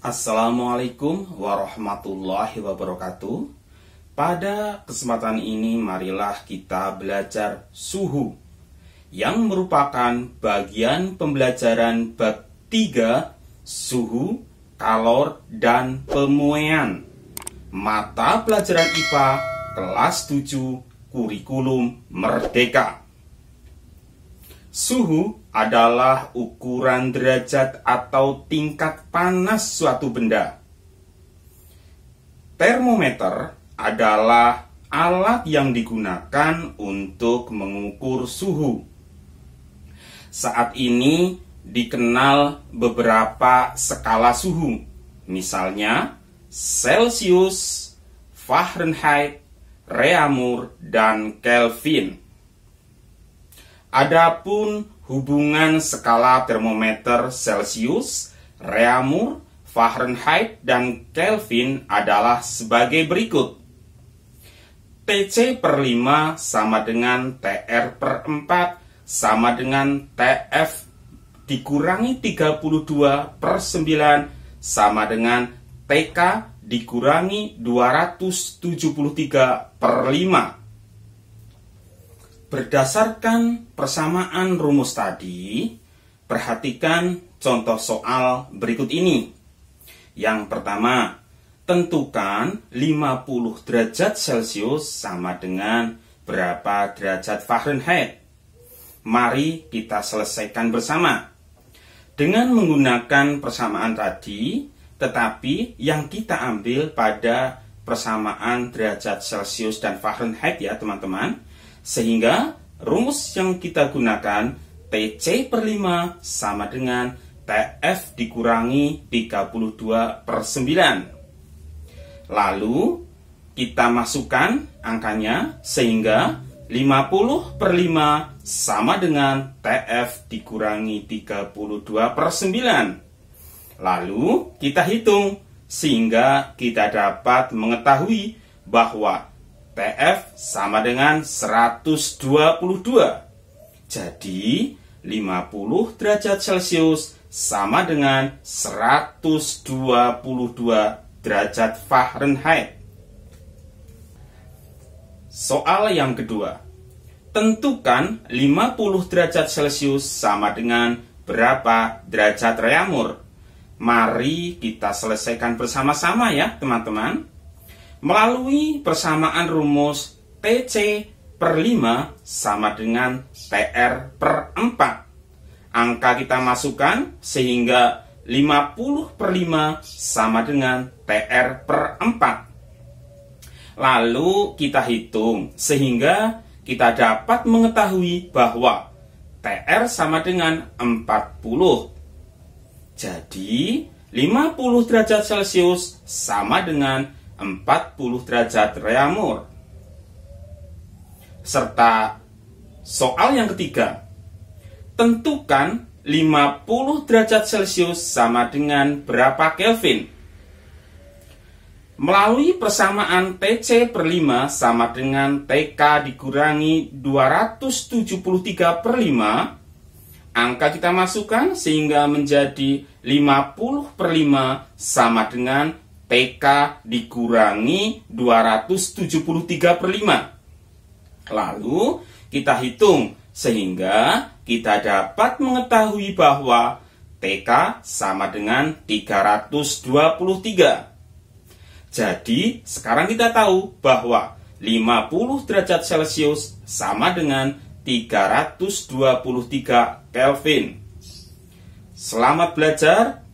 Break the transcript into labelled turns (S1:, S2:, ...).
S1: Assalamualaikum warahmatullahi wabarakatuh. Pada kesempatan ini marilah kita belajar suhu yang merupakan bagian pembelajaran bab 3 suhu, kalor dan pemuaian. Mata pelajaran IPA kelas 7 kurikulum merdeka. Suhu adalah ukuran derajat atau tingkat panas suatu benda. Termometer adalah alat yang digunakan untuk mengukur suhu. Saat ini dikenal beberapa skala suhu, misalnya Celsius, Fahrenheit, Reamur, dan Kelvin. Adapun hubungan skala termometer Celsius, Reaumur, Fahrenheit, dan Kelvin adalah sebagai berikut. TC per 5 sama dengan TR per 4 sama dengan TF dikurangi 32 per 9 sama dengan TK dikurangi 273 per 5 Berdasarkan persamaan rumus tadi, perhatikan contoh soal berikut ini. Yang pertama, tentukan 50 derajat Celcius sama dengan berapa derajat Fahrenheit. Mari kita selesaikan bersama. Dengan menggunakan persamaan tadi, tetapi yang kita ambil pada persamaan derajat Celcius dan Fahrenheit ya teman-teman sehingga rumus yang kita gunakan TC per 5 sama dengan TF dikurangi 32 per 9. Lalu kita masukkan angkanya sehingga 50 per 5 sama dengan TF dikurangi 32 per 9. Lalu kita hitung sehingga kita dapat mengetahui bahwa PF sama dengan 122. Jadi 50 derajat Celcius sama dengan 122 derajat Fahrenheit. Soal yang kedua. Tentukan 50 derajat Celcius sama dengan berapa derajat Reamur. Mari kita selesaikan bersama-sama ya, teman-teman melalui persamaan rumus TC per 5 sama dengan TR per 4. Angka kita masukkan sehingga 50 per 5 sama dengan TR per 4. Lalu kita hitung sehingga kita dapat mengetahui bahwa TR sama dengan 40. Jadi 50 derajat Celcius sama dengan 40 derajat reamur. Serta soal yang ketiga, tentukan 50 derajat Celcius sama dengan berapa Kelvin? Melalui persamaan TC per 5 sama dengan TK dikurangi 273 per 5, angka kita masukkan sehingga menjadi 50 per 5 sama dengan PK dikurangi 273 per 5. Lalu kita hitung sehingga kita dapat mengetahui bahwa TK sama dengan 323. Jadi, sekarang kita tahu bahwa 50 derajat Celcius sama dengan 323 Kelvin. Selamat belajar,